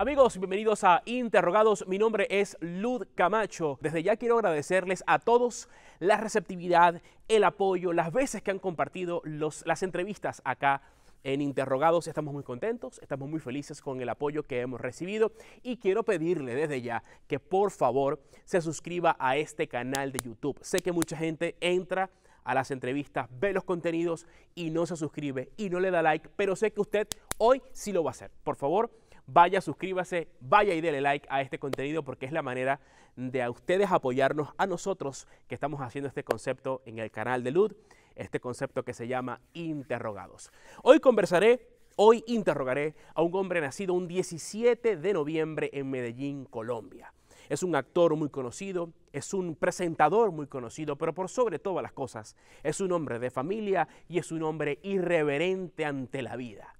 Amigos, bienvenidos a Interrogados. Mi nombre es Lud Camacho. Desde ya quiero agradecerles a todos la receptividad, el apoyo, las veces que han compartido las entrevistas acá en Interrogados estamos muy contentos, estamos muy felices con el apoyo que hemos recibido y quiero pedirle desde ya que por favor se suscriba a este canal de YouTube. Sé que mucha gente entra a las entrevistas, ve los contenidos y no se suscribe y no le da like, pero sé que usted hoy sí lo va a hacer. Por favor, vaya, suscríbase, vaya y dele like a este contenido porque es la manera de a ustedes apoyarnos a nosotros que estamos haciendo este concepto en el canal de LUD, este concepto que se llama Interrogados. Hoy conversaré, hoy interrogaré a un hombre nacido un 17 de noviembre en Medellín, Colombia. Es un actor muy conocido, es un presentador muy conocido, pero por sobre todas las cosas, es un hombre de familia y es un hombre irreverente ante la vida.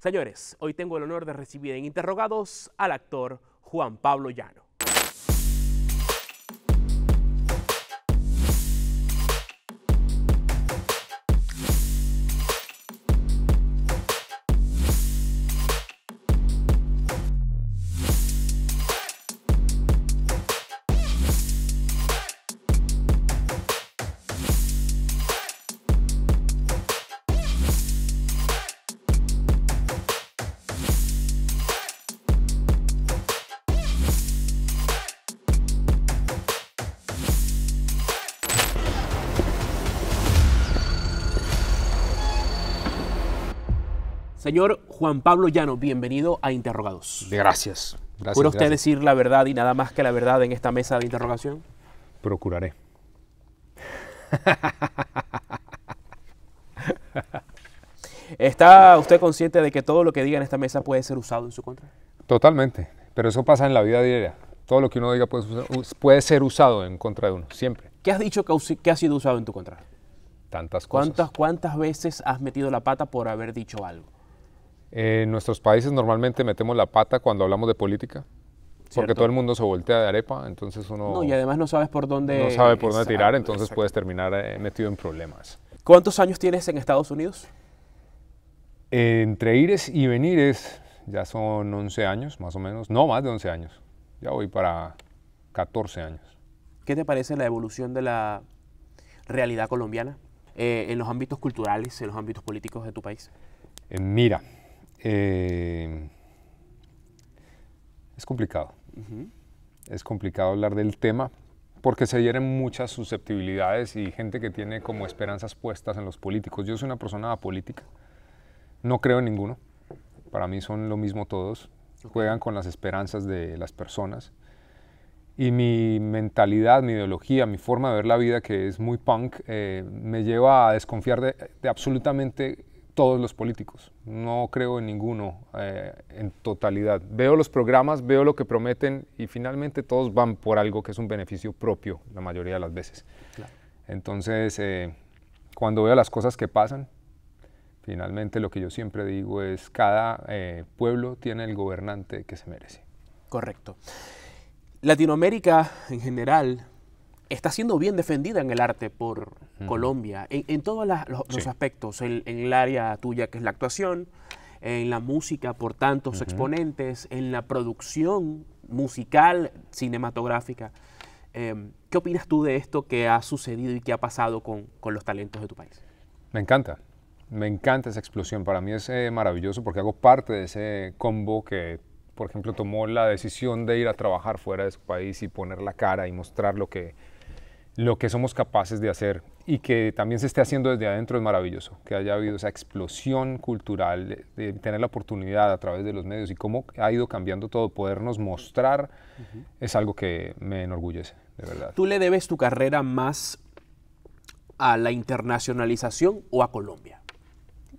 Señores, hoy tengo el honor de recibir en interrogados al actor Juan Pablo Llano. Señor Juan Pablo Llano, bienvenido a Interrogados. Gracias. gracias ¿Puede usted decir la verdad y nada más que la verdad en esta mesa de interrogación? Procuraré. ¿Está usted consciente de que todo lo que diga en esta mesa puede ser usado en su contra? Totalmente, pero eso pasa en la vida diaria. Todo lo que uno diga puede, ser usado en contra de uno, siempre. ¿Qué has dicho que, ha sido usado en tu contra? Tantas cosas. ¿Cuántas veces has metido la pata por haber dicho algo? en nuestros países normalmente metemos la pata cuando hablamos de política, porque todo el mundo se voltea de arepa, entonces uno... No, y además no sabes por dónde... No sabe por dónde tirar, entonces puedes terminar eh, metido en problemas. ¿Cuántos años tienes en Estados Unidos? entre ires y venires ya son 11 años, más o menos, no más de 11 años, ya voy para 14 años. ¿Qué te parece la evolución de la realidad colombiana eh, en los ámbitos culturales, en los ámbitos políticos de tu país? Eh, mira, eh, es complicado. Es complicado hablar del tema porque se hieren muchas susceptibilidades y gente que tiene como esperanzas puestas en los políticos. Yo soy una persona apolítica, no creo en ninguno. Para mí son lo mismo todos. Juegan con las esperanzas de las personas. Y mi mentalidad, mi ideología, mi forma de ver la vida, que es muy punk, eh, me lleva a desconfiar de absolutamente todos los políticos. No creo en ninguno eh, en totalidad. Veo los programas, veo lo que prometen y finalmente todos van por algo que es un beneficio propio la mayoría de las veces. Entonces, eh, cuando veo las cosas que pasan, finalmente lo que yo siempre digo es cada eh, pueblo tiene el gobernante que se merece. Correcto. Latinoamérica en general está siendo bien defendida en el arte por Colombia, en, todos los, aspectos, en, el área tuya que es la actuación, en la música por tantos exponentes, en la producción musical, cinematográfica. Em, ¿Qué opinas tú de esto que ha sucedido y que ha pasado con, los talentos de tu país? Me encanta, me encanta esa explosión. Para mí es eh, maravilloso porque hago parte de ese combo que por ejemplo, tomó la decisión de ir a trabajar fuera de su país y poner la cara y mostrar lo que lo que somos capaces de hacer y que también se esté haciendo desde adentro es maravilloso, que haya habido esa explosión cultural, de, tener la oportunidad a través de los medios y cómo ha ido cambiando todo, podernos mostrar, es algo que me enorgullece, de verdad. ¿Tú le debes tu carrera más a la internacionalización o a Colombia?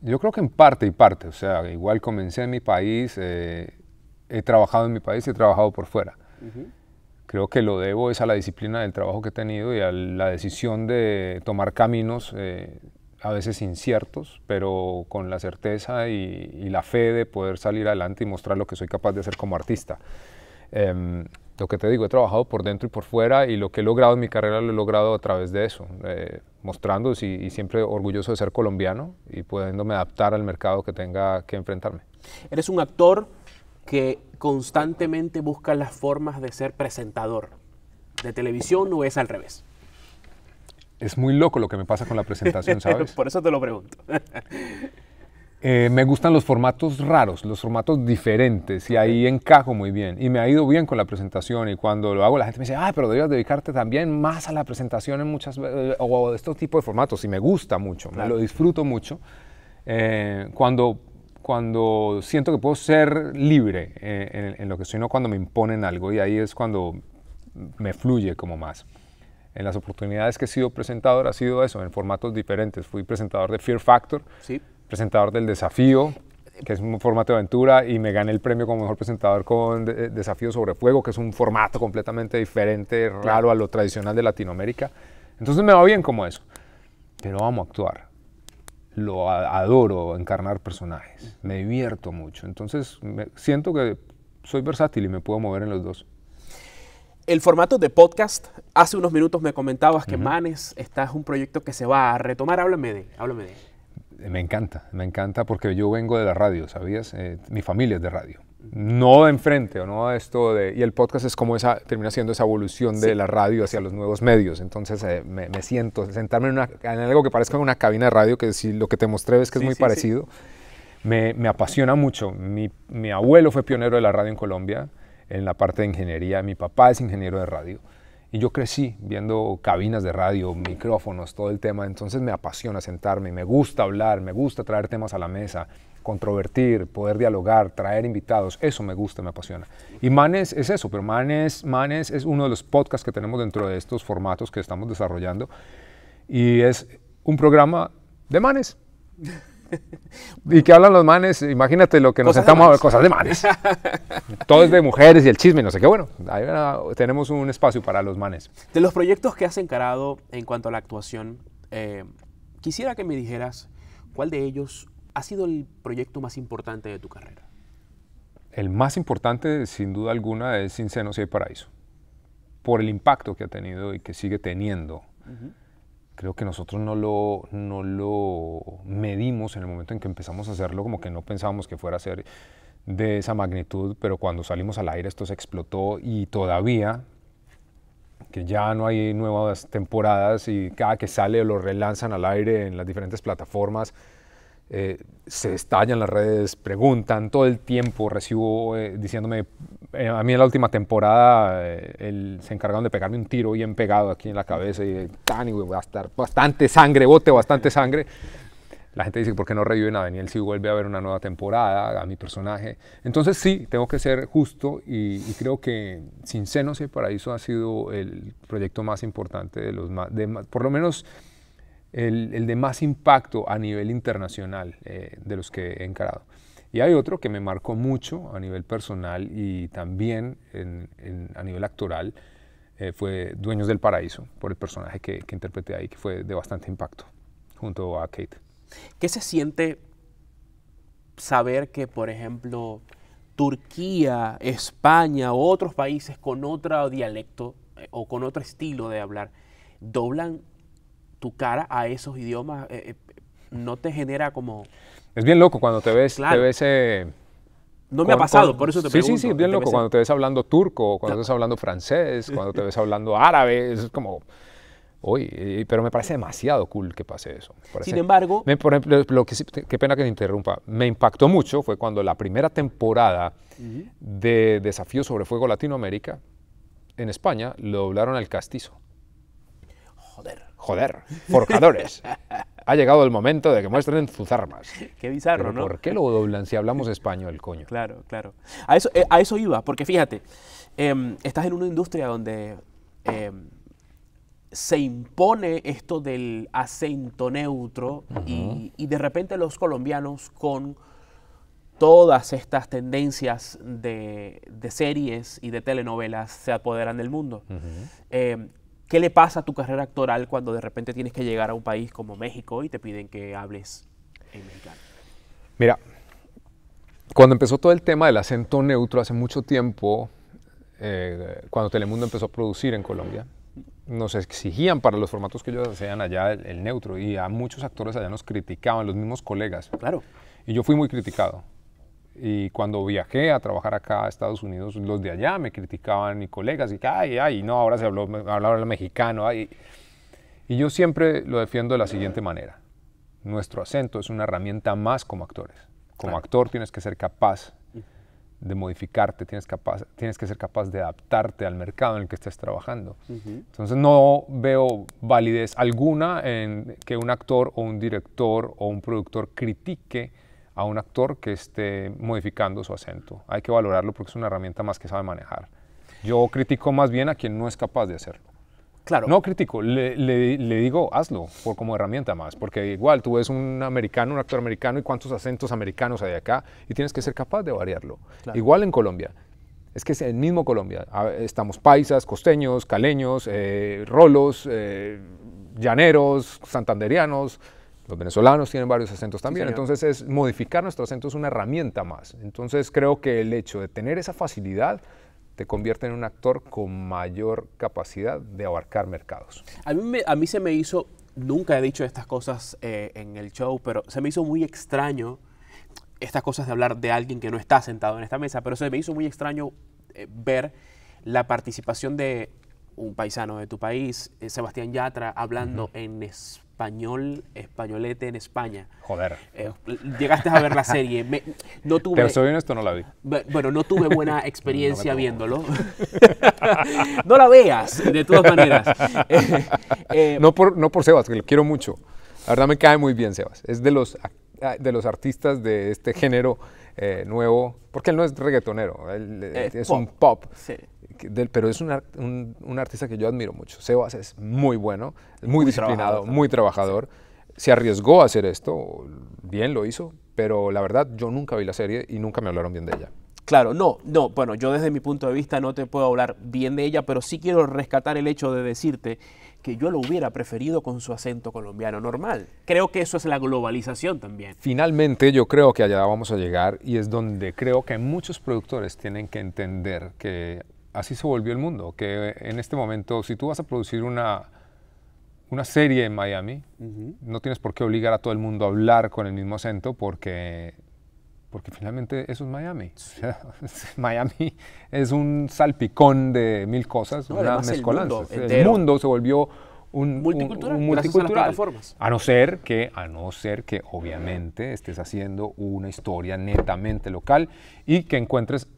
Yo creo que en parte y parte, o sea, igual comencé en mi país, eh, he trabajado en mi país y he trabajado por fuera. Creo que lo debo es a la disciplina del trabajo que he tenido y a la decisión de tomar caminos eh, a veces inciertos, pero con la certeza y, la fe de poder salir adelante y mostrar lo que soy capaz de hacer como artista. Em, lo que te digo, he trabajado por dentro y por fuera y lo que he logrado en mi carrera lo he logrado a través de eso, eh, mostrando y, y siempre orgulloso de ser colombiano y pudiéndome adaptar al mercado que tenga que enfrentarme. Eres un actor que constantemente busca las formas de ser presentador de televisión o es al revés? Es muy loco lo que me pasa con la presentación, ¿sabes? Por eso te lo pregunto. Eh, me gustan los formatos raros, los formatos diferentes y ahí encajo muy bien. Y me ha ido bien con la presentación y cuando lo hago la gente me dice, ah, pero debías dedicarte también más a la presentación en muchas eh, o estos tipos de formatos y me gusta mucho, me lo disfruto mucho. Eh, cuando cuando siento que puedo ser libre eh, en, lo que soy, no cuando me imponen algo, y ahí es cuando me fluye como más. En las oportunidades que he sido presentador ha sido eso, en formatos diferentes. Fui presentador de Fear Factor, presentador del Desafío, que es un formato de aventura, y me gané el premio como mejor presentador con eh, eh, Desafío sobre Fuego, que es un formato completamente diferente, raro a lo tradicional de Latinoamérica. Entonces me va bien como eso, pero vamos a actuar lo adoro encarnar personajes, me divierto mucho, entonces siento que soy versátil y me puedo mover en los dos. El formato de podcast, hace unos minutos me comentabas que Manes, está es un proyecto que se va a retomar, háblame de, háblame de. Me encanta, me encanta porque yo vengo de la radio, ¿sabías? Eh, mi familia es de radio no de enfrente o no esto y el podcast es como esa termina siendo esa evolución de la radio hacia los nuevos medios entonces eh, me, siento sentarme en, algo que parezca una cabina de radio que si lo que te mostré ves que es muy parecido me, apasiona mucho mi, abuelo fue pionero de la radio en Colombia en la parte de ingeniería mi papá es ingeniero de radio y yo crecí viendo cabinas de radio micrófonos todo el tema entonces me apasiona sentarme me gusta hablar me gusta traer temas a la mesa controvertir, poder dialogar, traer invitados, eso me gusta, me apasiona. Y Manes es eso, pero Manes, Manes es uno de los podcasts que tenemos dentro de estos formatos que estamos desarrollando y es un programa de Manes. ¿Y que hablan los manes? Imagínate lo que nos sentamos a ver, cosas de manes. Todo es de mujeres y el chisme, no sé qué. Bueno, ahí tenemos un espacio para los manes. De los proyectos que has encarado en cuanto a la actuación, eh, quisiera que me dijeras cuál de ellos ha sido el proyecto más importante de tu carrera? El más importante, sin duda alguna, es Sin Senos y Paraíso. Por el impacto que ha tenido y que sigue teniendo. Creo que nosotros no lo, no lo medimos en el momento en que empezamos a hacerlo, como que no pensábamos que fuera a ser de esa magnitud, pero cuando salimos al aire esto se explotó y todavía que ya no hay nuevas temporadas y cada que sale lo relanzan al aire en las diferentes plataformas, eh, se estallan las redes, preguntan todo el tiempo, recibo eh, diciéndome, eh, a mí en la última temporada se encargaron de pegarme un tiro bien pegado aquí en la cabeza y tan y va a estar bastante sangre, bote bastante sangre. La gente dice, ¿por qué no reviven a Daniel si vuelve a haber una nueva temporada, a mi personaje? Entonces sí, tengo que ser justo y, creo que Sin Senos y Paraíso ha sido el proyecto más importante de los más, por lo menos el, de más impacto a nivel internacional eh, de los que he encarado. Y hay otro que me marcó mucho a nivel personal y también a nivel actoral, eh, fue Dueños del Paraíso, por el personaje que, interpreté ahí, que fue de bastante impacto, junto a Kate. ¿Qué se siente saber que, por ejemplo, Turquía, España otros países con otro dialecto eh, o con otro estilo de hablar doblan tu cara a esos idiomas eh, eh, no te genera como... Es bien loco cuando te ves... Eh, no me ha pasado, por eso te pregunto. Sí, sí, es bien loco cuando te ves hablando turco, cuando te ves hablando francés, cuando te ves hablando árabe, es como... Uy, pero me parece demasiado cool que pase eso. Sin embargo... Me, por ejemplo, qué pena que te interrumpa. Me impactó mucho fue cuando la primera temporada de Desafío sobre Fuego Latinoamérica en España lo doblaron al castizo. Joder. Joder, forjadores. ha llegado el momento de que muestren sus armas. Qué bizarro, ¿no? ¿Por qué lo doblan si hablamos español, coño? Claro, claro. A eso, eh, iba, porque fíjate, em, estás en una industria donde em, se impone esto del acento neutro y, de repente los colombianos con todas estas tendencias de, series y de telenovelas se apoderan del mundo. ¿Qué le pasa a tu carrera actoral cuando de repente tienes que llegar a un país como México y te piden que hables en mexicano? Mira, cuando empezó todo el tema del acento neutro hace mucho tiempo, eh, cuando Telemundo empezó a producir en Colombia, nos exigían para los formatos que ellos hacían allá el, el neutro y a muchos actores allá nos criticaban, los mismos colegas. Claro. Y yo fui muy criticado y cuando viajé a trabajar acá a Estados Unidos, los de allá me criticaban y colegas y que, ay, ay, no, ahora se habló, el mexicano. Y yo siempre lo defiendo de la siguiente manera. Nuestro acento es una herramienta más como actores. Como actor tienes que ser capaz de modificarte, tienes, que ser capaz de adaptarte al mercado en el que estés trabajando. Entonces no veo validez alguna en que un actor o un director o un productor critique a un actor que esté modificando su acento. Hay que valorarlo porque es una herramienta más que sabe manejar. Yo critico más bien a quien no es capaz de hacerlo. Claro. No critico, le, digo, hazlo por, como herramienta más, porque igual tú eres un americano, un actor americano y cuántos acentos americanos hay acá y tienes que ser capaz de variarlo. Igual en Colombia. Es que es el mismo Colombia. Estamos paisas, costeños, caleños, eh, rolos, eh, llaneros, santanderianos. Los venezolanos tienen varios acentos también, entonces es modificar nuestro acento es una herramienta más. Entonces creo que el hecho de tener esa facilidad te convierte en un actor con mayor capacidad de abarcar mercados. A mí, se me hizo, nunca he dicho estas cosas eh, en el show, pero se me hizo muy extraño estas cosas de hablar de alguien que no está sentado en esta mesa, pero se me hizo muy extraño eh, ver la participación de un paisano de tu país, eh, Sebastián Yatra, hablando en español español, españolete en España. Joder. Eh, llegaste a ver la serie. no tuve, Pero no la vi. Bueno, no tuve buena experiencia viéndolo. no la veas, de todas maneras. Eh, eh, no, por, no por Sebas, que lo quiero mucho. La verdad me cae muy bien Sebas. Es de los, ah, de los artistas de este género nuevo, porque él no es reggaetonero, es un pop. Sí pero es un, un, artista que yo admiro mucho. Sebas es muy bueno, muy, disciplinado, muy trabajador. Se arriesgó a hacer esto, bien lo hizo, pero la verdad yo nunca vi la serie y nunca me hablaron bien de ella. Claro, no, no, bueno, yo desde mi punto de vista no te puedo hablar bien de ella, pero sí quiero rescatar el hecho de decirte que yo lo hubiera preferido con su acento colombiano normal. Creo que eso es la globalización también. Finalmente yo creo que allá vamos a llegar y es donde creo que muchos productores tienen que entender que así se volvió el mundo, que en este momento, si tú vas a producir una, una serie en Miami, no tienes por qué obligar a todo el mundo a hablar con el mismo acento porque, porque finalmente eso es Miami. Miami es un salpicón de mil cosas, una mezcolanza. El mundo, se volvió un multicultural, a no ser que a no ser que obviamente estés haciendo una historia netamente local y que encuentres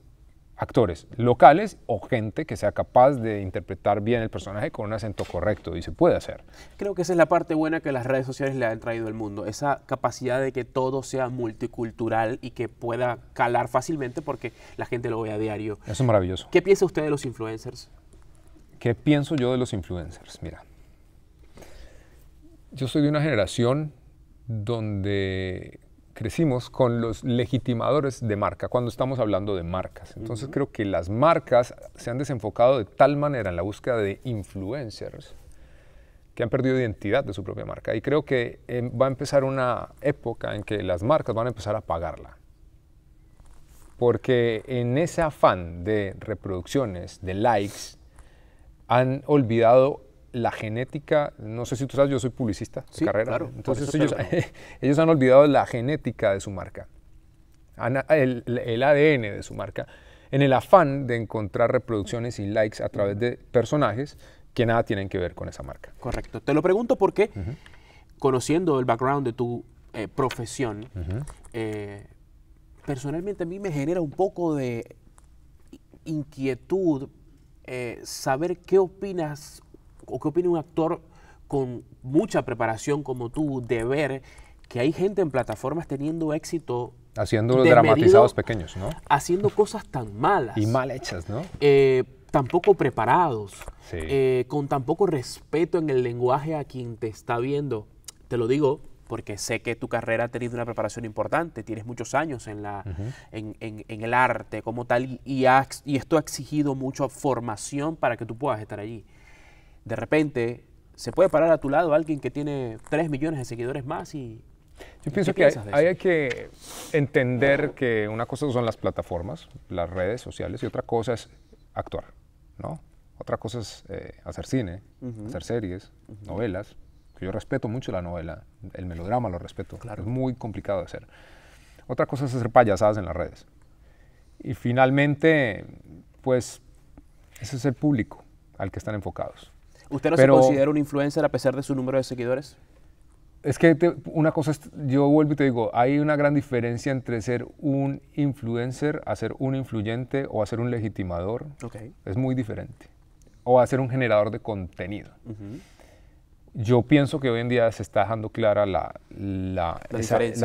actores locales o gente que sea capaz de interpretar bien el personaje con un acento correcto y se puede hacer. Creo que esa es la parte buena que las redes sociales le han traído al mundo, esa capacidad de que todo sea multicultural y que pueda calar fácilmente porque la gente lo ve a diario. Eso es maravilloso. ¿Qué piensa usted de los influencers? ¿Qué pienso yo de los influencers? Mira, yo soy de una generación donde crecimos con los legitimadores de marca, cuando estamos hablando de marcas. Entonces creo que las marcas se han desenfocado de tal manera en la búsqueda de influencers que han perdido identidad de su propia marca. Y creo que em, va a empezar una época en que las marcas van a empezar a pagarla. Porque en ese afán de reproducciones, de likes, han olvidado la genética, no sé si tú sabes, yo soy publicista carrera. Entonces ellos, han olvidado la genética de su marca, el, ADN de su marca, en el afán de encontrar reproducciones y likes a través de personajes que nada tienen que ver con esa marca. Correcto. Te lo pregunto porque, conociendo el background de tu eh, profesión, eh, personalmente a mí me genera un poco de inquietud eh, saber qué opinas o qué opina un actor con mucha preparación como tú de ver que hay gente en plataformas teniendo éxito Haciendo dramatizados pequeños, ¿no? Haciendo cosas tan malas. Y mal hechas, ¿no? Eh, preparados, eh, con tan poco respeto en el lenguaje a quien te está viendo. Te lo digo porque sé que tu carrera ha tenido una preparación importante, tienes muchos años en, la, en, en, el arte como tal, y, y esto ha exigido mucha formación para que tú puedas estar allí de repente se puede parar a tu lado alguien que tiene 3 millones de seguidores más y... Yo pienso que hay, que entender que una cosa son las plataformas, las redes sociales, y otra cosa es actuar, ¿no? Otra cosa es eh, hacer cine, hacer series, novelas, que yo respeto mucho la novela, el melodrama lo respeto, es muy complicado de hacer. Otra cosa es hacer payasadas en las redes. Y finalmente, pues, ese es el público al que están enfocados. ¿Usted no se considera un influencer a pesar de su número de seguidores? Es que una cosa, es, yo vuelvo y te digo, hay una gran diferencia entre ser un influencer a ser un influyente o hacer ser un legitimador. Okay. Es muy diferente. O hacer un generador de contenido. Yo pienso que hoy en día se está dejando clara la, la,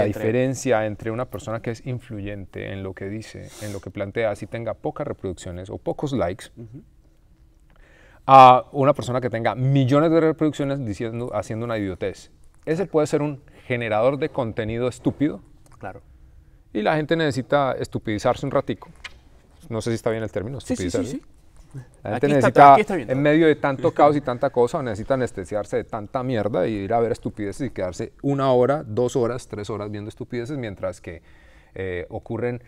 diferencia, entre... una persona que es influyente en lo que dice, en lo que plantea, si tenga pocas reproducciones o pocos likes a una persona que tenga millones de reproducciones diciendo, haciendo una idiotez. Ese puede ser un generador de contenido estúpido. Claro. Y la gente necesita estupidizarse un ratico. No sé si está bien el término, estupidizarse. Sí, sí, sí, la gente necesita, en medio de tanto caos y tanta cosa, necesita anestesiarse de tanta mierda y ir a ver estupideces y quedarse una hora, dos horas, tres horas viendo estupideces, mientras que eh, ocurren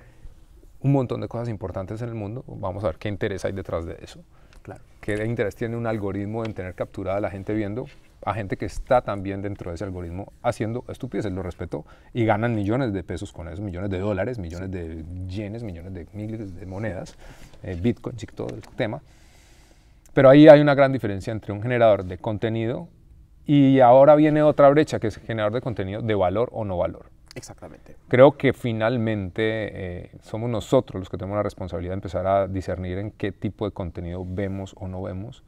un montón de cosas importantes en el mundo. Vamos a ver qué interés hay detrás de eso. Claro. Que Interés tiene un algoritmo en tener capturada a la gente viendo a gente que está también dentro de ese algoritmo haciendo estupideces, lo respeto, y ganan millones de pesos con eso, millones de dólares, millones de yenes, millones de miles de monedas, eh, y todo el tema. Pero ahí hay una gran diferencia entre un generador de contenido y ahora viene otra brecha que es generador de contenido de valor o no valor. Exactamente. Creo que finalmente eh, somos nosotros los que tenemos la responsabilidad de empezar a discernir en qué tipo de contenido vemos o no vemos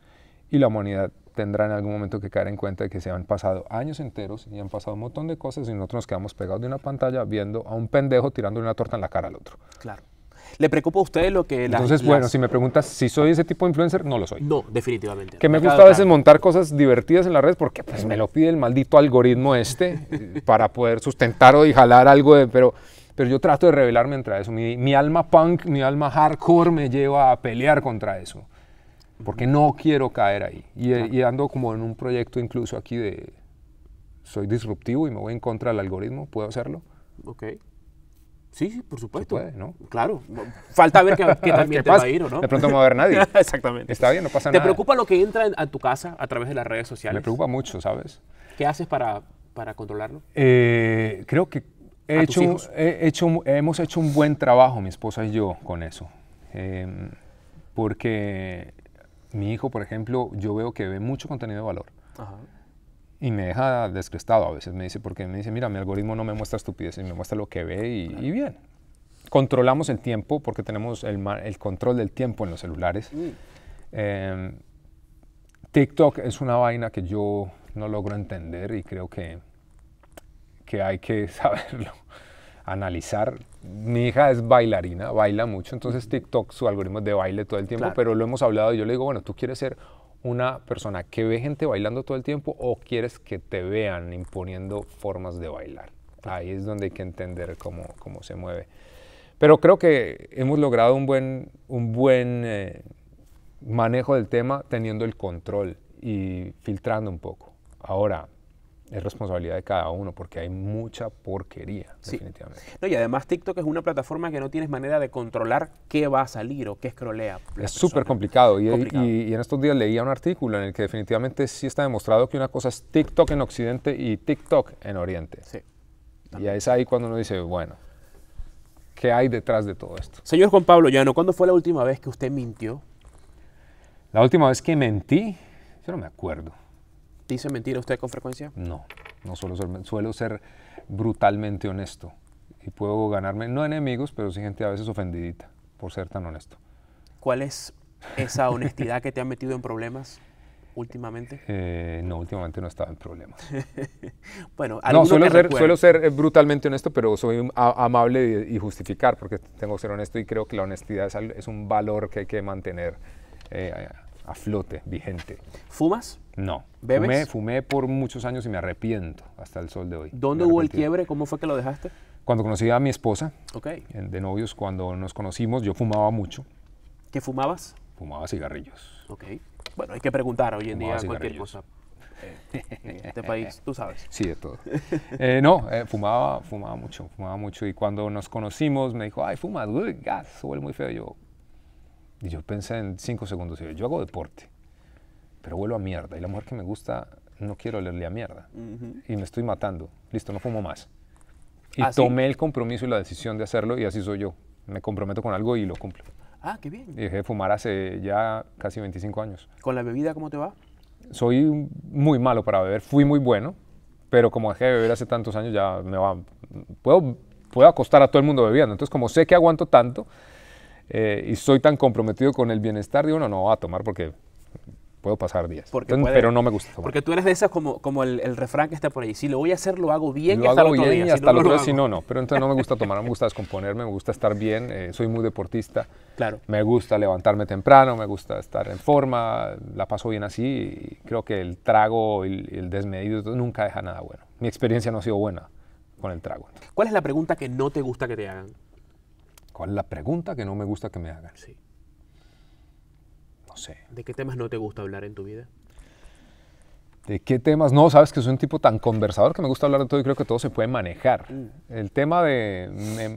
y la humanidad tendrá en algún momento que caer en cuenta de que se han pasado años enteros y han pasado un montón de cosas y nosotros nos quedamos pegados de una pantalla viendo a un pendejo tirando una torta en la cara al otro. Claro. ¿Le preocupa a usted lo que... La, Entonces, bueno, si me preguntas si soy ese tipo de influencer, no lo soy. No, definitivamente. Que me gusta a veces montar cosas divertidas en las redes porque pues me lo pide el maldito algoritmo este para poder sustentar o jalar algo de... Pero, pero yo trato de rebelarme entre eso. Mi, mi alma punk, mi alma hardcore me lleva a pelear contra eso. Porque no quiero caer ahí. Y, eh, y ando como en un proyecto incluso aquí de... Soy disruptivo y me voy en contra del algoritmo, puedo hacerlo. Ok. Sí, sí, por supuesto. ¿no? Claro. Falta ver qué también te va a ir, ¿o no? De pronto no va a haber nadie. Exactamente. Está bien, no pasa nada. ¿Te preocupa lo que entra a tu casa a través de las redes sociales? Me preocupa mucho, ¿sabes? ¿Qué haces para, para controlarlo? Eh, creo que he hecho, he hecho, hemos hecho un buen trabajo, mi esposa y yo, con eso. Em, porque mi hijo, por ejemplo, yo veo que ve mucho contenido de valor. Ajá y me deja descrestado a veces. Me dice, porque me dice, mira, mi algoritmo no me muestra estupidez, me muestra lo que ve y, bien. Controlamos el tiempo porque tenemos el, el control del tiempo en los celulares. Mm. Em, TikTok es una vaina que yo no logro entender y creo que, que hay que saberlo, analizar. Mi hija es bailarina, baila mucho, entonces TikTok, su algoritmo es de baile todo el tiempo, pero lo hemos hablado y yo le digo, bueno, tú quieres ser una persona que ve gente bailando todo el tiempo o quieres que te vean imponiendo formas de bailar? Ahí es donde hay que entender cómo, se mueve. Pero creo que hemos logrado un buen, un buen eh, manejo del tema teniendo el control y filtrando un poco. Ahora, es responsabilidad de cada uno porque hay mucha porquería, definitivamente. No, y además TikTok es una plataforma que no tienes manera de controlar qué va a salir o qué escrolea. Es súper complicado. Y, en estos días leía un artículo en el que definitivamente sí está demostrado que una cosa es TikTok en Occidente y TikTok en Oriente. Sí. Y es ahí cuando uno dice, bueno, ¿qué hay detrás de todo esto? Señor Juan Pablo Llano, ¿cuándo fue la última vez que usted mintió? La última vez que mentí, yo no me acuerdo. ¿Dice mentira usted con frecuencia? No, no suelo ser, suelo ser brutalmente honesto y puedo ganarme, no enemigos, pero sí gente a veces ofendidita por ser tan honesto. ¿Cuál es esa honestidad que te ha metido en problemas? últimamente? Eh, no, últimamente no estaba en problemas. bueno, no, suelo ser, suelo eh, ser, brutalmente honesto, pero soy amable y, justificar, porque tengo que ser honesto y creo que la honestidad es, un valor que hay que mantener eh, a flote, vigente. ¿Fumas? No. ¿Bebes? Fumé, fumé por muchos años y me arrepiento hasta el sol de hoy. ¿Dónde hubo el quiebre? ¿Cómo fue que lo dejaste? Cuando conocí a mi esposa, okay. de novios, cuando nos conocimos, yo fumaba mucho. ¿Qué fumabas? Fumaba cigarrillos. Ok. Bueno, hay que preguntar hoy en día cualquier cosa. en este país, tú sabes. Sí, de todo. Eh, no, eh, fumaba, fumaba mucho, fumaba mucho. Y cuando nos conocimos, me dijo, ay, fumas, gas, huele muy feo. Yo, y yo pensé en cinco segundos, yo hago deporte, pero vuelo a mierda. Y la mujer que me gusta, no quiero leerle a mierda. Y me estoy matando. Listo, no fumo más. Y ah, tomé el compromiso y la decisión de hacerlo y así soy yo. Me comprometo con algo y lo cumplo. Ah, qué bien. Y dejé de fumar hace ya casi 25 años. ¿Con la bebida cómo te va? Soy muy malo para beber, fui muy bueno, pero como dejé de beber hace tantos años ya me va... Puedo, puedo acostar a todo el mundo bebiendo, entonces como sé que aguanto tanto, eh, y soy tan comprometido con el bienestar, digo, no, no, a tomar porque puedo pasar días. pero no me gusta tomar. Porque tú eres de esas como, como el, refrán que está por ahí, si lo voy a hacer, lo hago bien. y hasta hago bien y hasta si no, no. Pero entonces no me gusta tomar, no me gusta descomponerme, me gusta estar bien, eh, soy muy deportista. Claro. Me gusta levantarme temprano, me gusta estar en forma, la paso bien así. Y creo que el trago, el, el desmedido, nunca deja nada bueno. Mi experiencia no ha sido buena con el trago. ¿Cuál es la pregunta que no te gusta que te hagan? ¿Cuál es la pregunta que no me gusta que me hagan? Sí. No sé. ¿De qué temas no te gusta hablar en tu vida? ¿De qué temas? No, sabes que soy un tipo tan conversador que me gusta hablar de todo y creo que todo se puede manejar. Mm. El tema de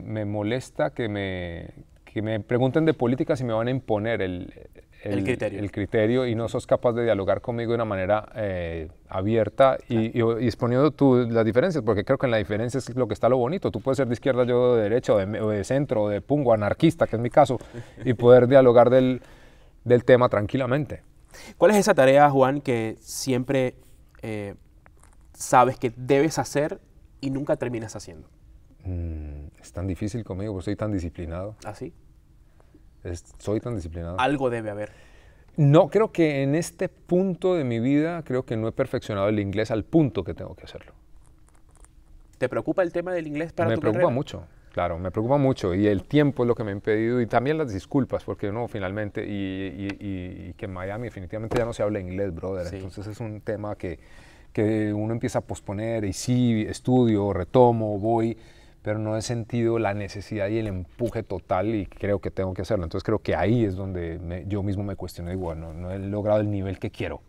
me, molesta que me, que me pregunten de política si me van a imponer. El, el, criterio. el, criterio. y no sos capaz de dialogar conmigo de una manera eh, abierta y, exponiendo tú las diferencias, porque creo que en la diferencia es lo que está lo bonito. Tú puedes ser de izquierda, yo de derecha, o de, centro, o de pungo, anarquista, que es mi caso, y poder dialogar del, tema tranquilamente. ¿Cuál es esa tarea, Juan, que siempre eh, sabes que debes hacer y nunca terminas haciendo? Mm, es tan difícil conmigo, porque soy tan disciplinado. así ¿Ah, soy tan disciplinado. Algo debe haber. No, creo que en este punto de mi vida, creo que no he perfeccionado el inglés al punto que tengo que hacerlo. ¿Te preocupa el tema del inglés para me tu carrera? Me preocupa mucho, claro, me preocupa mucho. Y el tiempo es lo que me ha impedido y también las disculpas, porque no, finalmente, y, que en Miami definitivamente ya no se habla inglés, brother. Entonces es un tema que, que uno empieza a posponer y sí, estudio, retomo, voy pero no he sentido la necesidad y el empuje total y creo que tengo que hacerlo. Entonces creo que ahí es donde yo mismo me cuestiono y bueno, no he logrado el nivel que quiero.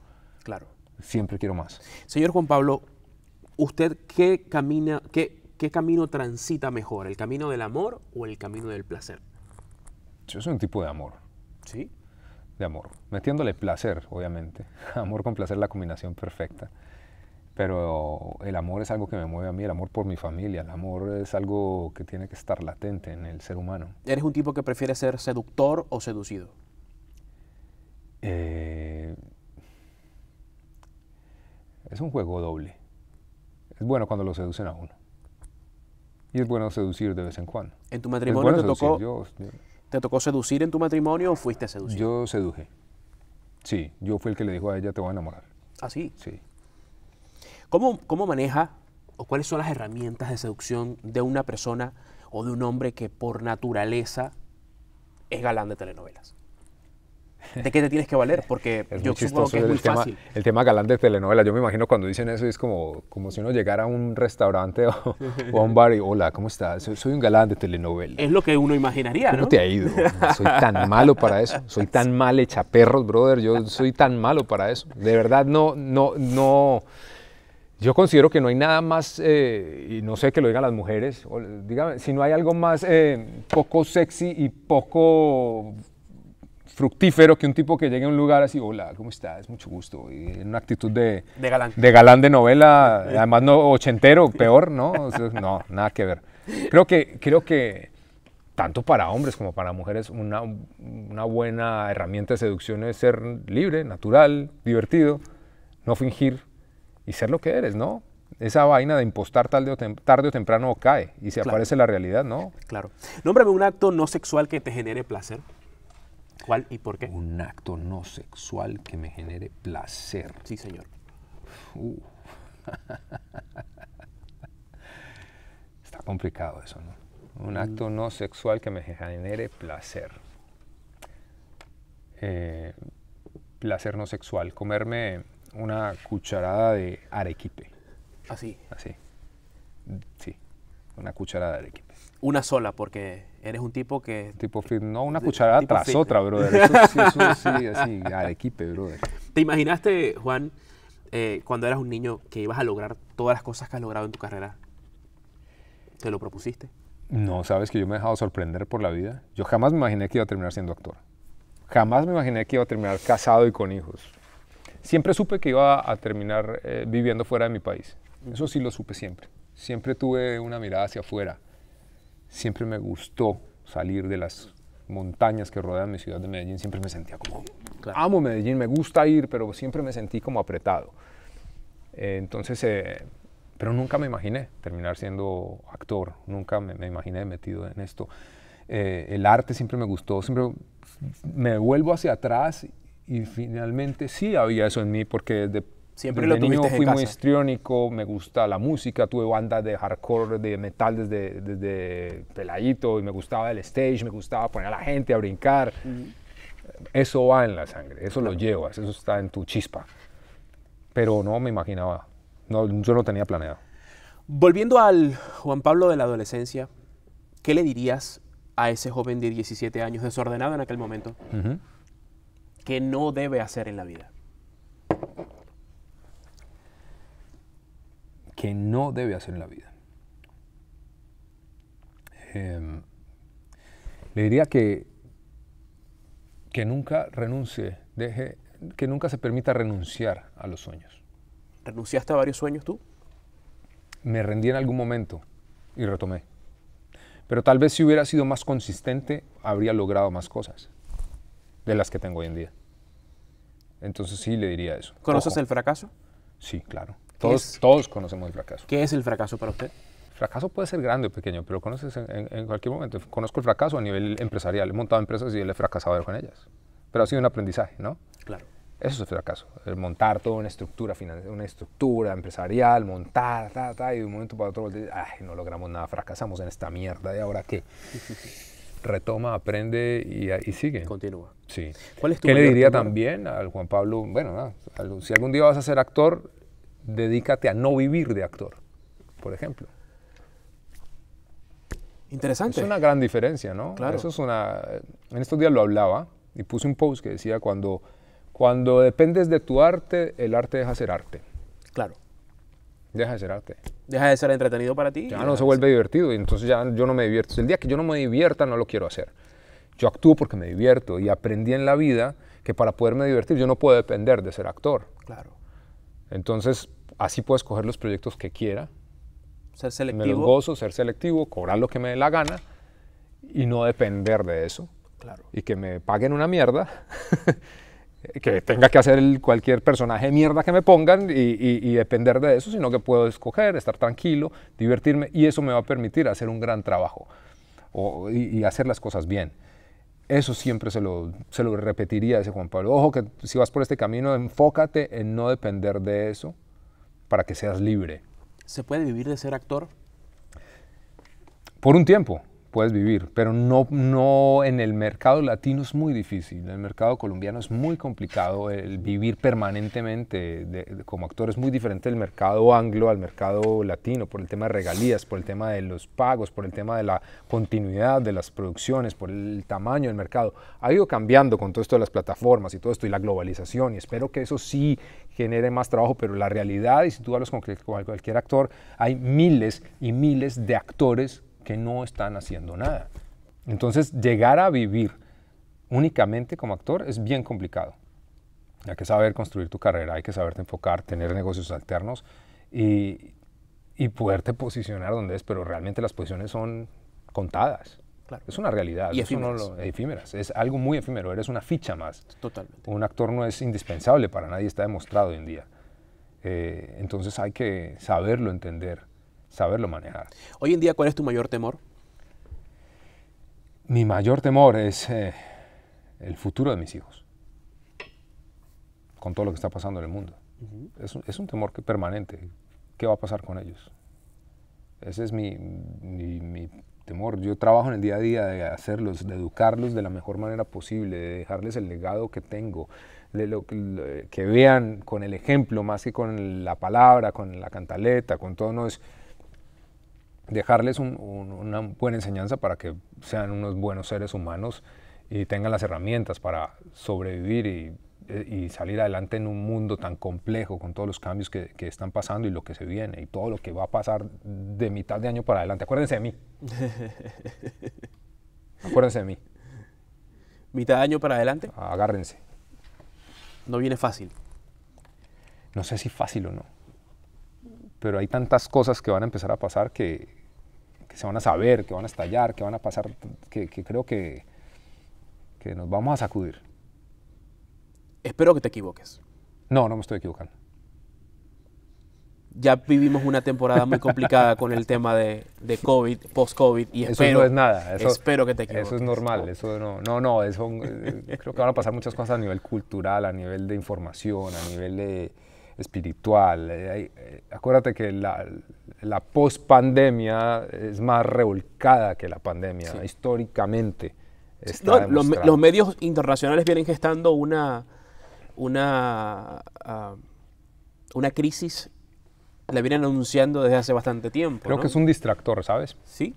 Claro. Siempre quiero más. Señor Juan Pablo, ¿usted qué, camina, qué, camino transita mejor, el camino del amor o el camino del placer? Yo soy un tipo de amor. ¿Sí? De amor. Metiéndole placer, obviamente. Amor con placer, la combinación perfecta pero el amor es algo que me mueve a mí, el amor por mi familia, el amor es algo que tiene que estar latente en el ser humano. ¿Eres un tipo que prefiere ser seductor o seducido? Eh, es un juego doble. Es bueno cuando lo seducen a uno. Y es bueno seducir de vez en cuando. ¿En tu matrimonio te, tocó, te tocó seducir en tu matrimonio o fuiste seducido? Yo seduje. Sí, yo fui el que le dijo a ella, te voy a enamorar. ¿Ah, sí? Sí. ¿Cómo, ¿Cómo maneja o cuáles son las herramientas de seducción de una persona o de un hombre que por naturaleza es galán de telenovelas? ¿De qué te tienes que valer? Porque yo supongo que es muy fácil. El tema galán de telenovela, yo me imagino cuando dicen eso es como, como si uno llegara a un restaurante o, a un bar y, hola, ¿cómo estás? Soy, un galán de telenovela. Es lo que uno imaginaría, ¿Cómo ¿no? te ha ido? Soy tan malo para eso. Soy tan mal hecha perros, brother. Yo soy tan malo para eso. De verdad, no, no, no... Yo considero que no hay nada más, eh, y no sé que lo digan las mujeres, si no hay algo más eh, poco sexy y poco fructífero que un tipo que llegue a un lugar así, hola, ¿cómo estás? Mucho gusto. Y en una actitud de, galán. De novela, además no ochentero, peor, ¿no? no, nada que ver. Creo que, creo que tanto para hombres como para mujeres, una, una buena herramienta de seducción es ser libre, natural, divertido, no fingir y ser lo que eres, ¿no? Esa vaina de impostar tarde o, o temprano cae y se aparece la realidad, ¿no? Claro. Nómbrame un acto no sexual que te genere placer. ¿Cuál y por qué? Un acto no sexual que me genere placer. Sí, señor. Está complicado eso, ¿no? Un mm. acto no sexual que me genere placer. Eh, placer no sexual. Comerme una cucharada de arequipe. Así. Así. Sí, una cucharada de arequipe. Una sola, porque eres un tipo que... Tipo fit, no, una cucharada tras otra, brother. sí, sí, así, arequipe, brother. ¿Te imaginaste, Juan, eh, cuando eras un niño, que ibas a lograr todas las cosas que has logrado en tu carrera? ¿Te lo propusiste? No, sabes que yo me he dejado sorprender por la vida. Yo jamás me imaginé que iba a terminar siendo actor. Jamás me imaginé que iba a terminar casado y con hijos. Siempre supe que iba a terminar eh, viviendo fuera de mi país. Eso sí lo supe siempre. Siempre tuve una mirada hacia afuera. Siempre me gustó salir de las montañas que rodean mi ciudad de Medellín. Siempre me sentía como, amo Medellín, me gusta ir, pero siempre me sentí como apretado. Eh, entonces, eh, pero nunca me imaginé terminar siendo actor, nunca me, imaginé metido en esto. el arte siempre me gustó, siempre me vuelvo hacia atrás y finalmente sí había eso en mí porque desde Siempre lo niño fui muy histriónico, me gusta la música, tuve bandas de hardcore, de metal desde, desde peladito y me gustaba el stage, me gustaba poner a la gente a brincar. Eso va en la sangre, eso lo llevas, eso está en tu chispa. Pero no me imaginaba, no, yo no tenía planeado. Volviendo al Juan Pablo de la adolescencia, ¿qué le dirías a ese joven de 17 años desordenado en aquel momento? que no debe hacer en la vida? Que no debe hacer en la vida. Em, le diría que, que nunca renuncie, deje, que nunca se permita renunciar a los sueños. ¿Renunciaste a varios sueños tú? Me rendí en algún momento y retomé. Pero tal vez si hubiera sido más consistente, habría logrado más cosas de las que tengo hoy en día. Entonces sí le diría eso. ¿Conoces el fracaso? Sí, claro. Todos, todos conocemos el fracaso. ¿Qué es el fracaso para usted? El fracaso puede ser grande o pequeño, pero conoces en, cualquier momento. Conozco el fracaso a nivel empresarial. He montado empresas y él he fracasado con ellas. Pero ha sido un aprendizaje, ¿no? Claro. Eso es el fracaso. El montar toda una estructura financiera, una estructura empresarial, montar, ta, ta, y de un momento para otro, ay, no logramos nada, fracasamos en esta mierda, ¿y ahora qué? retoma, aprende y, sigue. Continúa. Sí. ¿Cuál es ¿Qué le diría también al Juan Pablo? Bueno, si algún día vas a ser actor, dedícate a no vivir de actor, por ejemplo. Interesante. Es una gran diferencia, ¿no? Claro. Eso es una... En estos días lo hablaba y puse un post que decía, cuando, cuando dependes de tu arte, el arte deja ser arte. Claro deja de ser arte. Deja de ser entretenido para ti. Ya no se vuelve divertido y entonces ya yo no me divierto. El día que yo no me divierta no lo quiero hacer. Yo actúo porque me divierto y aprendí en la vida que para poderme divertir yo no puedo depender de ser actor. Claro. Entonces, así puedo escoger los proyectos que quiera. Ser selectivo. Me los gozo, ser selectivo, cobrar lo que me dé la gana y no depender de eso. Claro. Y que me paguen una mierda. que tenga que hacer cualquier personaje mierda que me pongan y, depender de eso, sino que puedo escoger, estar tranquilo, divertirme y eso me va a permitir hacer un gran trabajo y, hacer las cosas bien. Eso siempre se lo, se lo repetiría a ese Juan Pablo. Ojo que si vas por este camino, enfócate en no depender de eso para que seas libre. ¿Se puede vivir de ser actor? Por un tiempo puedes vivir, pero no, no en el mercado latino es muy difícil, en el mercado colombiano es muy complicado el vivir permanentemente como actor, es muy diferente el mercado anglo al mercado latino por el tema de regalías, por el tema de los pagos, por el tema de la continuidad de las producciones, por el tamaño del mercado. Ha ido cambiando con todo esto de las plataformas y todo esto y la globalización y espero que eso sí genere más trabajo, pero la realidad, y si tú hablas con, cualquier actor, hay miles y miles de actores que no están haciendo nada. Entonces, llegar a vivir únicamente como actor es bien complicado. Hay que saber construir tu carrera, hay que saberte enfocar, tener negocios alternos y, y poderte posicionar donde es, pero realmente las posiciones son contadas. Claro. Es una realidad. Y efímeras. efímeras. Es algo muy efímero. Eres una ficha más. Totalmente. Un actor no es indispensable para nadie, está demostrado hoy en día. Eh, entonces hay que saberlo entender saberlo manejar. Hoy en día, ¿cuál es tu mayor temor? Mi mayor temor es eh, el futuro de mis hijos, con todo lo que está pasando en el mundo. es, un, temor que, permanente. ¿Qué va a pasar con ellos? Ese es mi, temor. Yo trabajo en el día a día de hacerlos, de educarlos de la mejor manera posible, de dejarles el legado que tengo, de que vean con el ejemplo más que con la palabra, con la cantaleta, con todo. No dejarles una buena enseñanza para que sean unos buenos seres humanos y tengan las herramientas para sobrevivir eh, y, salir adelante en un mundo tan complejo con todos los cambios que, que, están pasando y lo que se viene y todo lo que va a pasar de mitad de año para adelante. Acuérdense de mí. Acuérdense de mí. ¿Mitad de año para adelante? Agárrense. No viene fácil. No sé si fácil o no pero hay tantas cosas que van a empezar a pasar que, se van a saber, que van a estallar, que van a pasar, que, creo que, que nos vamos a sacudir. Espero que te equivoques. No, no me estoy equivocando. Ya vivimos una temporada muy complicada con el tema de, de COVID, post-COVID, y eso no es nada. Eso, espero que te equivoques. Eso es normal, eso no, no, no, eso, eh, creo que van a pasar muchas cosas a nivel cultural, a nivel de información, a nivel de, espiritual. Eh, eh, acuérdate que la, la pandemia es más revolcada que la pandemia, históricamente. los, medios internacionales vienen gestando una, una, ah, una crisis, la vienen anunciando desde hace bastante tiempo. Creo que es un distractor, ¿sabes? Sí.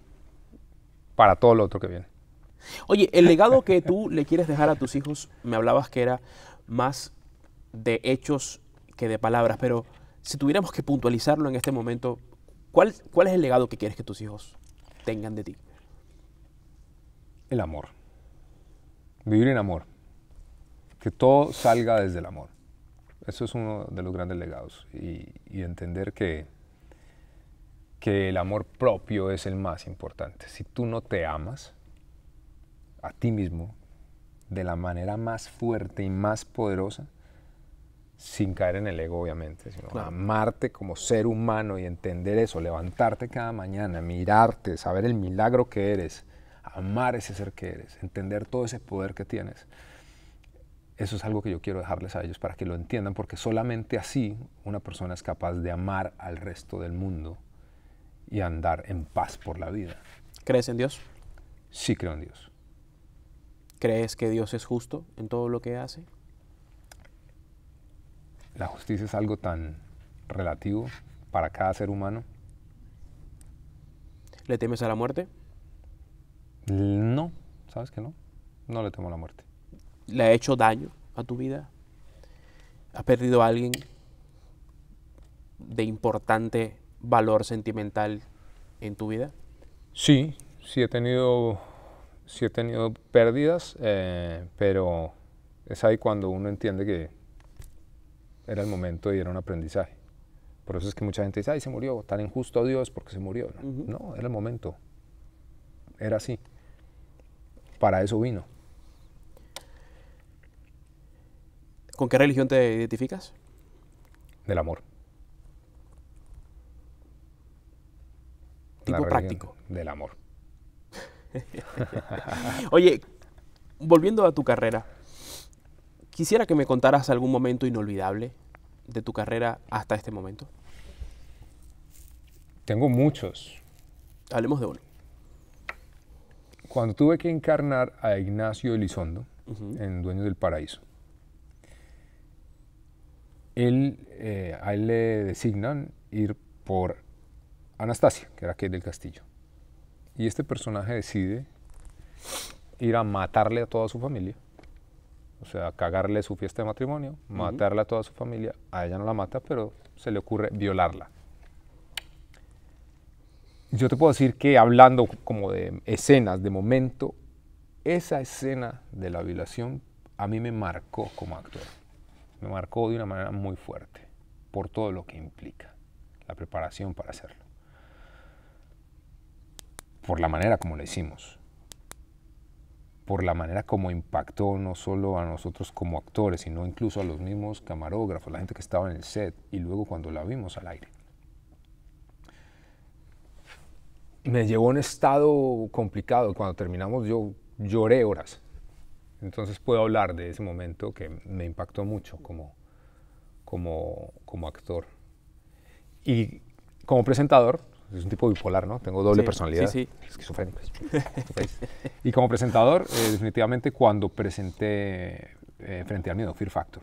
Para todo lo otro que viene. Oye, el legado que tú le quieres dejar a tus hijos, me hablabas que era más de hechos que de palabras, pero si tuviéramos que puntualizarlo en este momento, ¿cuál, cuál es el legado que quieres que tus hijos tengan de ti? El amor. Vivir en amor. Que todo salga desde el amor. Eso es uno de los grandes legados. Y, entender que el amor propio es el más importante. Si tú no te amas a ti mismo de la manera más fuerte y más poderosa, sin caer en el ego, obviamente, sino amarte como ser humano y entender eso, levantarte cada mañana, mirarte, saber el milagro que eres, amar ese ser que eres, entender todo ese poder que tienes. Eso es algo que yo quiero dejarles a ellos para que lo entiendan, porque solamente así una persona es capaz de amar al resto del mundo y andar en paz por la vida. ¿Crees en Dios? Sí creo en Dios. ¿Crees que Dios es justo en todo lo que hace? la justicia es algo tan relativo para cada ser humano. ¿Le temes a la muerte? No, sabes que no. No le temo a la muerte. ¿Le ha hecho daño a tu vida? ¿Has perdido a alguien de importante valor sentimental en tu vida? Sí, sí he tenido, sí he tenido pérdidas, eh, pero es ahí cuando uno entiende que era el momento y era un aprendizaje. Por eso es que mucha gente dice, ay, se murió, tan injusto a Dios porque se murió. No, no era el momento. Era así. Para eso vino. ¿Con qué religión te identificas? Del amor. Tipo práctico. Del amor. Oye, volviendo a tu carrera, Quisiera que me contaras algún momento inolvidable de tu carrera hasta este momento. Tengo muchos. Hablemos de uno. Cuando tuve que encarnar a Ignacio Elizondo en Dueños del Paraíso, él, eh, a él le designan ir por Anastasia, que era aquel del Castillo. Y este personaje decide ir a matarle a toda su familia o sea, cagarle su fiesta de matrimonio, matarle a toda su familia. A ella no la mata, pero se le ocurre violarla. Yo te puedo decir que hablando como de escenas, de momento, esa escena de la violación a mí me marcó como actor. Me marcó de una manera muy fuerte, por todo lo que implica, la preparación para hacerlo. Por la manera como lo hicimos por la manera como impactó no solo a nosotros como actores, sino incluso a los mismos camarógrafos, la gente que estaba en el set y luego cuando la vimos al aire. Me llevó a un estado complicado. Cuando terminamos yo lloré horas. Entonces puedo hablar de ese momento que me impactó mucho como, como, como actor. Y como presentador, es un tipo bipolar, ¿no? Tengo doble personalidad. Sí, sí. Esquizofrénico. y como presentador, eh, definitivamente cuando presenté eh, Frente al Miedo, Fear Factor,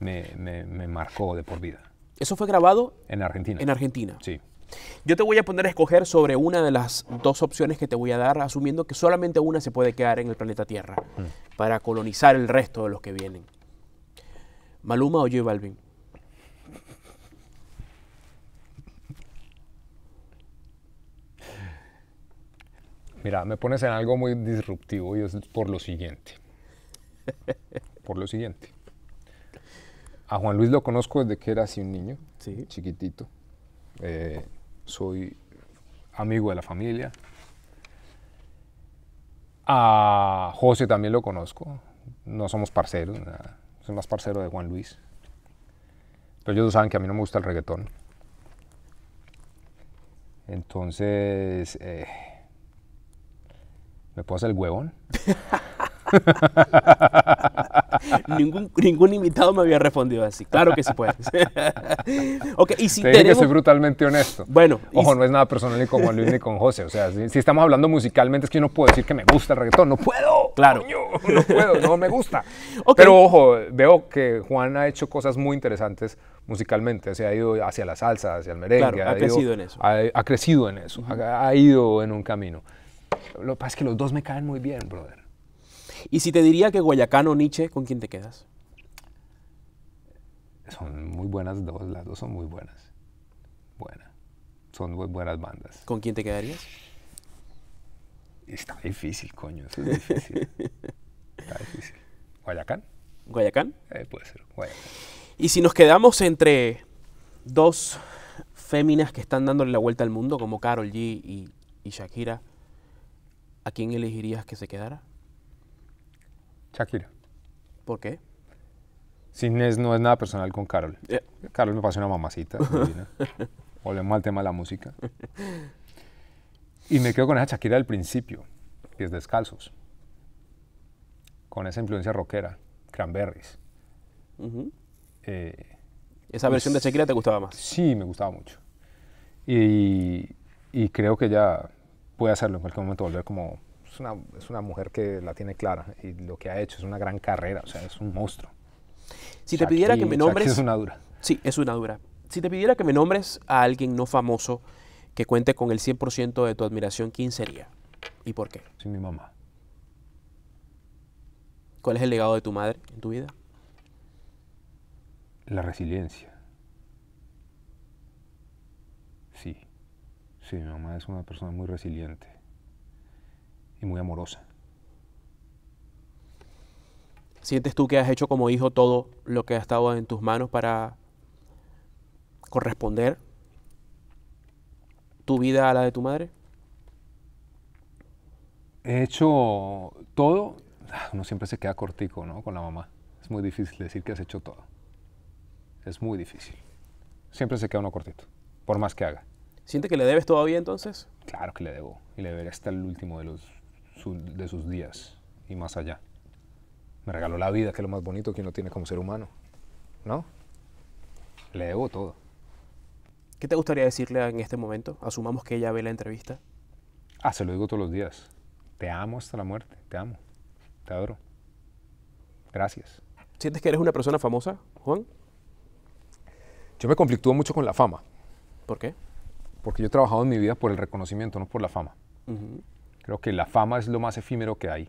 me, marcó de por vida. ¿Eso fue grabado? En Argentina. En Argentina. Sí. Yo te voy a poner a escoger sobre una de las dos opciones que te voy a dar, asumiendo que solamente una se puede quedar en el planeta Tierra mm. para colonizar el resto de los que vienen. ¿Maluma o J Balvin? Mira, me pones en algo muy disruptivo y es por lo siguiente. Por lo siguiente. A Juan Luis lo conozco desde que era así un niño, sí. chiquitito. Eh, soy amigo de la familia. A José también lo conozco. No somos parceros, nada. Soy más parcero de Juan Luis. Pero ellos saben que a mí no me gusta el reggaetón. Entonces... Eh, ¿Me puedo hacer el huevón? ningún, invitado me había respondido así. Claro que sí puedes. okay, y si Te tenemos... que soy brutalmente honesto. Bueno. Ojo, no es nada personal ni con Juan Luis ni con José. O sea, si, estamos hablando musicalmente es que yo no puedo decir que me gusta el reggaetón. No puedo. Claro. no puedo, no me gusta. Pero ojo, veo que Juan ha hecho cosas muy interesantes musicalmente. Se ha ido hacia la salsa, hacia el merengue. ha, crecido en eso. Ha, crecido en eso. ha ido en un camino. Lo que pasa es que los dos me caen muy bien, brother. Y si te diría que Guayacán o Nietzsche, ¿con quién te quedas? Son muy buenas dos, las dos son muy buenas. Buenas. Son muy buenas bandas. ¿Con quién te quedarías? Está difícil, coño, eso es difícil. Está difícil. ¿Guayacán? ¿Guayacán? Eh, puede ser, Guayacán. Y si nos quedamos entre dos féminas que están dándole la vuelta al mundo, como Carol G y Shakira, ¿a quién elegirías que se quedara? Shakira. ¿Por qué? es no es nada personal con Carol. Eh. Carol me pasó una mamacita. Volvemos al tema de la música. Y me quedo con esa Shakira del principio, pies descalzos. Con esa influencia rockera, cranberries. Eh, ¿Esa versión de Shakira te gustaba más? Sí, me gustaba mucho. Y, y creo que ya puede hacerlo en cualquier momento, volver como... Es una, mujer que la tiene clara y lo que ha hecho es una gran carrera, o sea, es un monstruo. Si te pidiera que me nombres... es una dura. Sí, es una dura. Si te pidiera que me nombres a alguien no famoso que cuente con el 100% de tu admiración, ¿quién sería? ¿Y por qué? Sí, mi mamá. ¿Cuál es el legado de tu madre en tu vida? La resiliencia. mi mamá es una persona muy resiliente y muy amorosa. ¿Sientes tú que has hecho como hijo todo lo que ha estado en tus manos para corresponder tu vida a la de tu madre? He hecho todo. Uno siempre se queda cortico, ¿no? Con la mamá. Es muy difícil decir que has hecho todo. Es muy difícil. Siempre se queda uno cortito, por más que haga. ¿Siente que le debes todavía entonces? Claro que le debo. Y le deberé hasta el último de, los, de sus días y más allá. Me regaló la vida, que es lo más bonito que uno tiene como ser humano. ¿No? Le debo todo. ¿Qué te gustaría decirle en este momento? Asumamos que ella ve la entrevista. Ah, se lo digo todos los días. Te amo hasta la muerte. Te amo. Te adoro. Gracias. ¿Sientes que eres una persona famosa, Juan? Yo me conflictúo mucho con la fama. ¿Por qué? porque yo he trabajado en mi vida por el reconocimiento, no por la fama. Creo que la fama es lo más efímero que hay.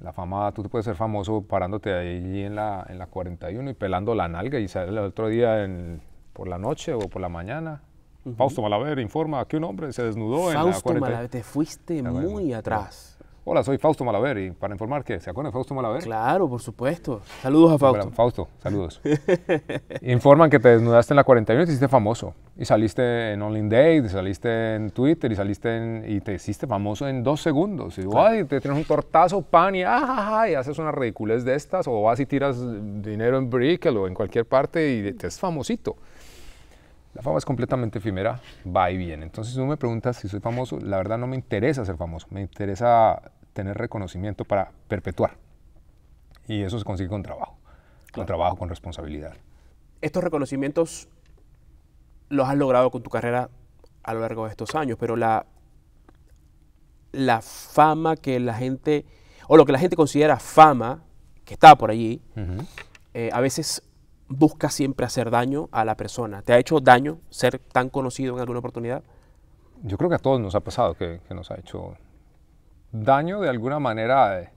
La fama, tú te puedes ser famoso parándote allí en la, en la 41 y pelando la nalga y sale el otro día por la noche o por la mañana. Fausto Malaver informa que un hombre se desnudó en la 41. Fausto Malaver, te fuiste muy atrás. Hola, soy Fausto Malaver y para informar que, ¿se acuerdan de Fausto Malaver? Claro, por supuesto. Saludos a Fausto. Fausto, saludos. Informan que te desnudaste en la 41 y te hiciste famoso. Y saliste en Only Day, saliste en Twitter y saliste y te hiciste famoso en dos segundos. Y te tienes un tortazo, pan ah, y, haces una ridiculez de estas o vas y tiras dinero en Brickle o en cualquier parte y te es famosito. La fama es completamente efímera, va y viene. Entonces, si tú me preguntas si soy famoso, la verdad no me interesa ser famoso, me interesa tener reconocimiento para perpetuar. Y eso se consigue con trabajo, con trabajo, con responsabilidad. Estos reconocimientos los has logrado con tu carrera a lo largo de estos años, pero la, la fama que la gente, o lo que la gente considera fama, que está por allí, eh, a veces busca siempre hacer daño a la persona. ¿Te ha hecho daño ser tan conocido en alguna oportunidad? Yo creo que a todos nos ha pasado que, que nos ha hecho daño de alguna manera, eh,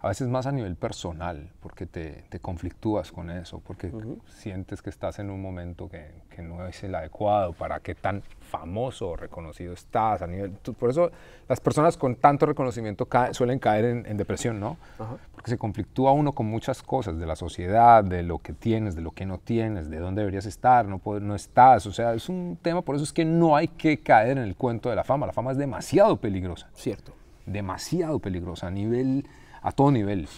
a veces más a nivel personal, porque te, conflictúas con eso, porque sientes que estás en un momento que, no es el adecuado para qué tan famoso o reconocido estás. A nivel, por eso las personas con tanto reconocimiento suelen caer en, depresión, ¿no? Porque se conflictúa uno con muchas cosas, de la sociedad, de lo que tienes, de lo que no tienes, de dónde deberías estar, no, no estás. O sea, es un tema, por eso es que no hay que caer en el cuento de la fama. La fama es demasiado peligrosa. Cierto demasiado peligrosa a nivel, a todo nivel.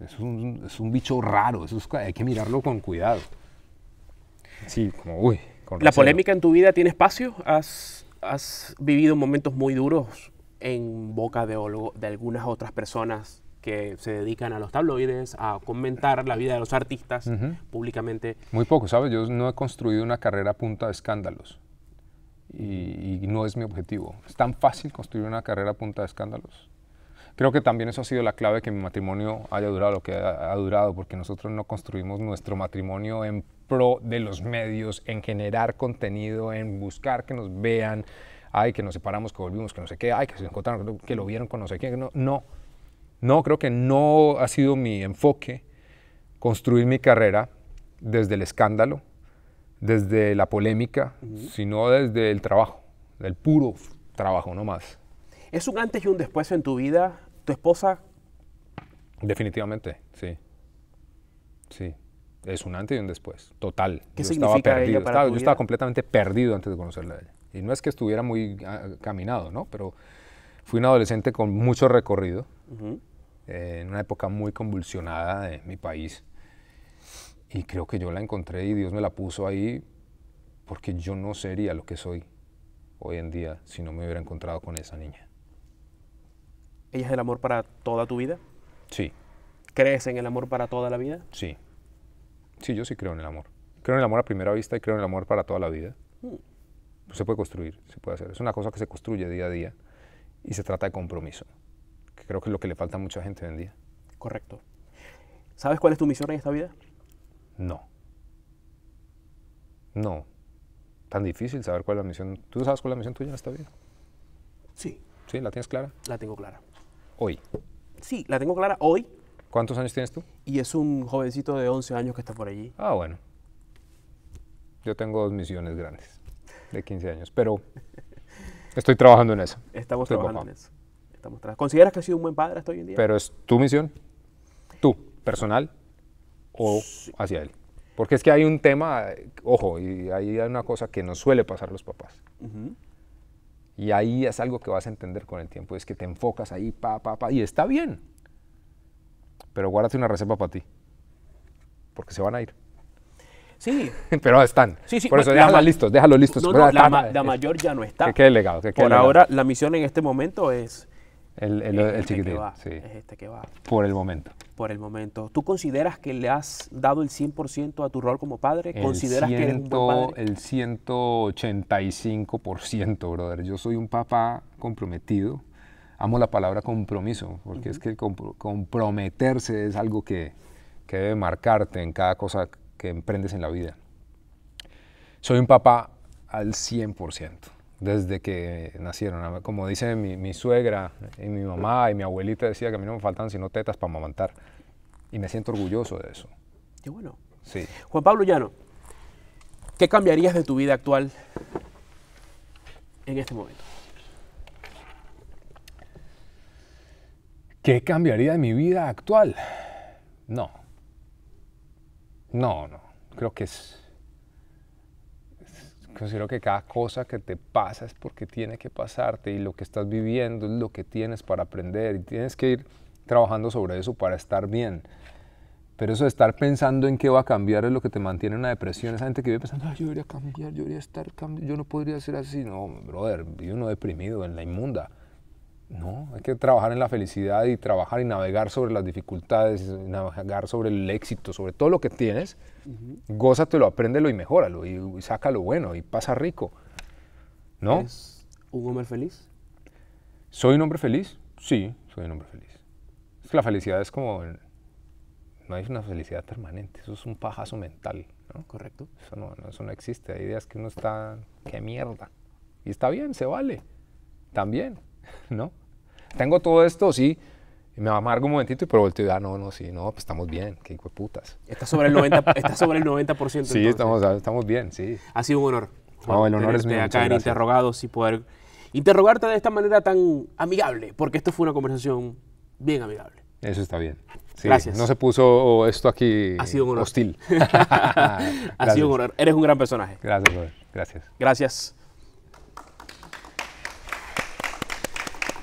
Es un, es un bicho raro, eso hay que mirarlo con cuidado. Sí, como uy. ¿La polémica en tu vida tiene espacio? ¿Has, ¿Has, vivido momentos muy duros en boca de, de algunas otras personas que se dedican a los tabloides, a comentar la vida de los artistas públicamente. Muy poco, ¿sabes? Yo no he construido una carrera a punta de escándalos y, no es mi objetivo. Es tan fácil construir una carrera a punta de escándalos. Creo que también eso ha sido la clave que mi matrimonio haya durado lo que ha, durado, porque nosotros no construimos nuestro matrimonio en pro de los medios, en generar contenido, en buscar que nos vean, ay, que nos separamos, que volvimos, que no sé qué, ay, que se encontraron, que lo vieron con no sé qué. No, no, no creo que no ha sido mi enfoque construir mi carrera desde el escándalo, desde la polémica, sino desde el trabajo, del puro trabajo nomás. ¿Es un antes y un después en tu vida? ¿Tu esposa? Definitivamente, sí. Sí, es un antes y un después, total. yo estaba perdido, yo estaba completamente perdido antes de conocerla a ella. Y no es que estuviera muy ah, caminado, ¿no? Pero fui un adolescente con mucho recorrido, eh, en una época muy convulsionada de mi país y creo que yo la encontré y Dios me la puso ahí porque yo no sería lo que soy hoy en día si no me hubiera encontrado con esa niña. ¿Ella es el amor para toda tu vida? Sí. ¿Crees en el amor para toda la vida? Sí. Sí, yo sí creo en el amor. Creo en el amor a primera vista y creo en el amor para toda la vida. Mm. Se puede construir, se puede hacer. Es una cosa que se construye día a día y se trata de compromiso, que creo que es lo que le falta a mucha gente hoy en día. Correcto. ¿Sabes cuál es tu misión en esta vida? No. No. Tan difícil saber cuál es la misión. ¿Tú sabes cuál es la misión tuya en esta vida? Sí. ¿Sí? ¿La tienes clara? La tengo clara. ¿Hoy? Sí, la tengo clara hoy. ¿Cuántos años tienes tú? Y es un jovencito de 11 años que está por allí. Ah, bueno. Yo tengo dos misiones grandes de 15 años, pero estoy trabajando en eso. Estamos trabajando en eso. ¿Consideras que has sido un buen padre hasta hoy en día? Pero es tu misión, tú, personal, o hacia él. Porque es que hay un tema, ojo, y ahí hay una cosa que nos suele pasar a los papás. Y ahí es algo que vas a entender con el tiempo, es que te enfocas ahí, pa, pa, pa, y está bien. Pero guárdate una reserva para ti, porque se van a ir. Sí. Pero están. Sí, sí, Por eso déjalos listos, déjalo pues listos. la, mayor ya no está. Que quede legado. Que Por ahora la misión en este momento es... El, este Es este que va. Por el momento por el momento. ¿Tú consideras que le has dado el 100% a tu rol como padre? El ¿Consideras que eres un padre? El 185%, brother. Yo soy un papá comprometido. Amo la palabra compromiso, porque es que comprometerse es algo que, que debe marcarte en cada cosa que emprendes en la vida. Soy un papá al 100% desde que nacieron. Como dice mi, suegra y mi mamá y mi abuelita decía que a mí no me faltan sino tetas para amamantar. Y me siento orgulloso de eso. Qué bueno. Sí. Juan Pablo Llano, ¿qué cambiarías de tu vida actual en este momento? ¿Qué cambiaría de mi vida actual? No. No, no. Creo que es considero que cada cosa que te pasa es porque tiene que pasarte y lo que estás viviendo es lo que tienes para aprender y tienes que ir trabajando sobre eso para estar bien. Pero eso de estar pensando en qué va a cambiar es lo que te mantiene en una depresión. Esa gente que vive pensando, yo yo debería cambiar, yo debería estar, yo no podría ser así. No, brother, vive uno deprimido, en la inmunda. No, hay que trabajar en la felicidad y trabajar y navegar sobre las dificultades, navegar sobre el éxito, sobre todo lo que tienes. Gózatelo, apréndelo y mejóralo y, y, saca lo bueno y pasa rico. ¿No? ¿Es un hombre feliz? ¿Soy un hombre feliz? Sí, soy un hombre feliz. Es que la felicidad es como... No hay una felicidad permanente, eso es un pajazo mental. ¿no? Correcto. Eso no, eso no existe. Hay ideas que uno está... ¡Qué mierda! Y está bien, se vale. También. ¿no? Tengo todo esto, sí, me amargo un momentito, pero volteo ah, no, no, sí, no, pues estamos bien, qué hijo putas. Está sobre el 90%. está sobre el 90% sí, ah, estamos, bien, sí. Ha sido un honor. no, el honor es mío. acá en Interrogados y poder interrogarte de esta manera tan amigable, porque esto fue una conversación bien amigable. Eso está bien. Gracias. No se puso esto aquí hostil. ha sido un honor. Eres un gran personaje. Gracias, Gracias. Gracias.